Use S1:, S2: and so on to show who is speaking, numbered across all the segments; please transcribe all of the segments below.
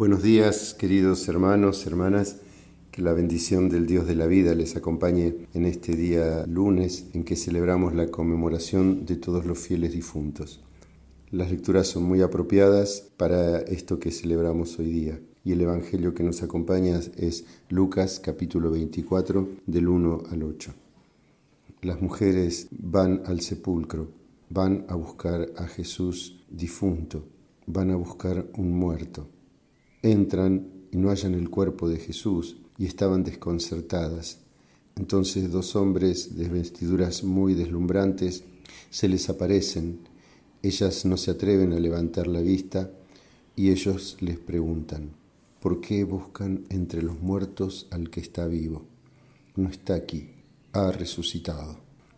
S1: Buenos días, queridos hermanos, hermanas. Que la bendición del Dios de la vida les acompañe en este día lunes en que celebramos la conmemoración de todos los fieles difuntos. Las lecturas son muy apropiadas para esto que celebramos hoy día y el Evangelio que nos acompaña es Lucas capítulo 24 del 1 al 8. Las mujeres van al sepulcro, van a buscar a Jesús difunto, van a buscar un muerto Entran y no hallan el cuerpo de Jesús y estaban desconcertadas. Entonces dos hombres de vestiduras muy deslumbrantes se les aparecen. Ellas no se atreven a levantar la vista y ellos les preguntan, ¿por qué buscan entre los muertos al que está vivo? No está aquí, ha resucitado.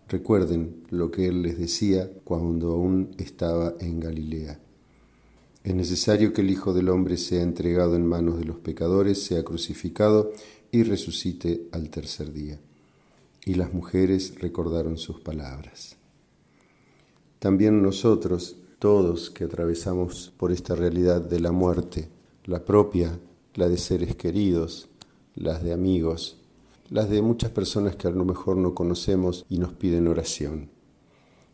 S1: Recuerden lo que él les decía cuando aún estaba en Galilea. Es necesario que el Hijo del Hombre sea entregado en manos de los pecadores, sea crucificado y resucite al tercer día. Y las mujeres recordaron sus palabras. También nosotros, todos que atravesamos por esta realidad de la muerte, la propia, la de seres queridos, las de amigos, las de muchas personas que a lo mejor no conocemos y nos piden oración.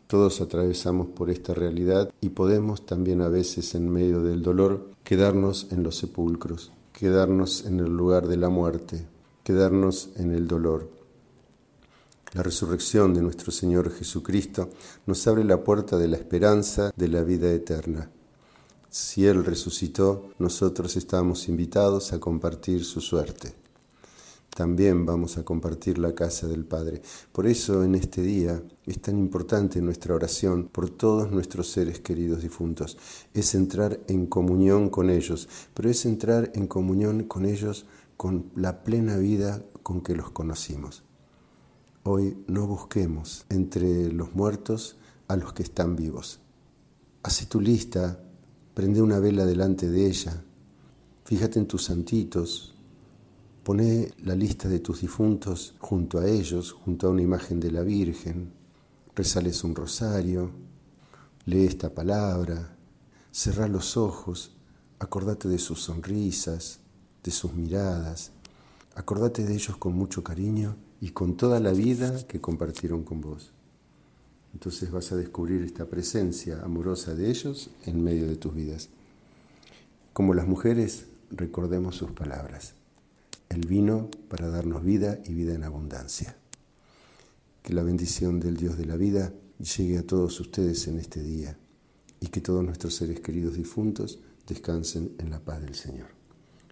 S1: Todos atravesamos por esta realidad y podemos también a veces en medio del dolor quedarnos en los sepulcros, quedarnos en el lugar de la muerte, quedarnos en el dolor. La resurrección de nuestro Señor Jesucristo nos abre la puerta de la esperanza de la vida eterna. Si Él resucitó, nosotros estamos invitados a compartir su suerte también vamos a compartir la casa del Padre. Por eso en este día es tan importante nuestra oración por todos nuestros seres queridos difuntos. Es entrar en comunión con ellos, pero es entrar en comunión con ellos con la plena vida con que los conocimos. Hoy no busquemos entre los muertos a los que están vivos. Hace tu lista, prende una vela delante de ella, fíjate en tus santitos, Poné la lista de tus difuntos junto a ellos, junto a una imagen de la Virgen. Rezales un rosario, lee esta palabra, cerrá los ojos, acordate de sus sonrisas, de sus miradas, acordate de ellos con mucho cariño y con toda la vida que compartieron con vos. Entonces vas a descubrir esta presencia amorosa de ellos en medio de tus vidas. Como las mujeres, recordemos sus palabras el vino para darnos vida y vida en abundancia. Que la bendición del Dios de la vida llegue a todos ustedes en este día y que todos nuestros seres queridos difuntos descansen en la paz del Señor.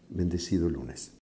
S1: Bendecido lunes.